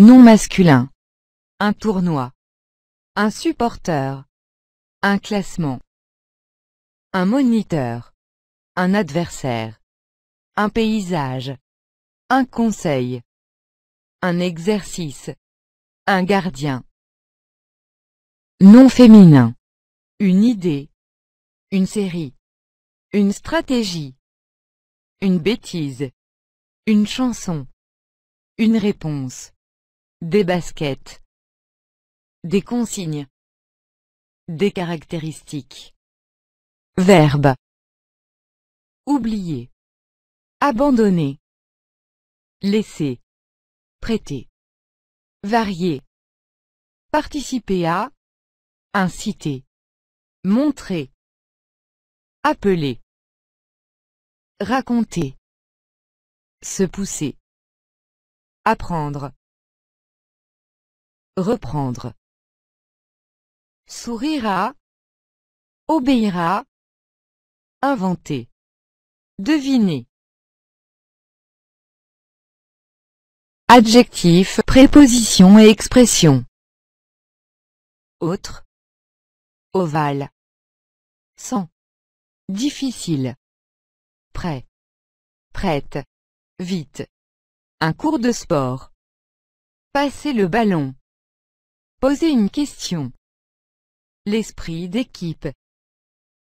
Non masculin. Un tournoi. Un supporter. Un classement. Un moniteur. Un adversaire. Un paysage. Un conseil. Un exercice. Un gardien. Non féminin. Une idée. Une série. Une stratégie. Une bêtise. Une chanson. Une réponse. Des baskets. Des consignes. Des caractéristiques. Verbe. Oublier. Abandonner. Laisser. Prêter. Varier. Participer à. Inciter. Montrer. Appeler. Raconter. Se pousser. Apprendre. Reprendre. Sourira. Obéira. Inventer. Deviner. Adjectif, préposition et expression. Autre. Ovale. Sans. Difficile. Prêt. Prête. Vite. Un cours de sport. Passer le ballon. Poser une question. L'esprit d'équipe.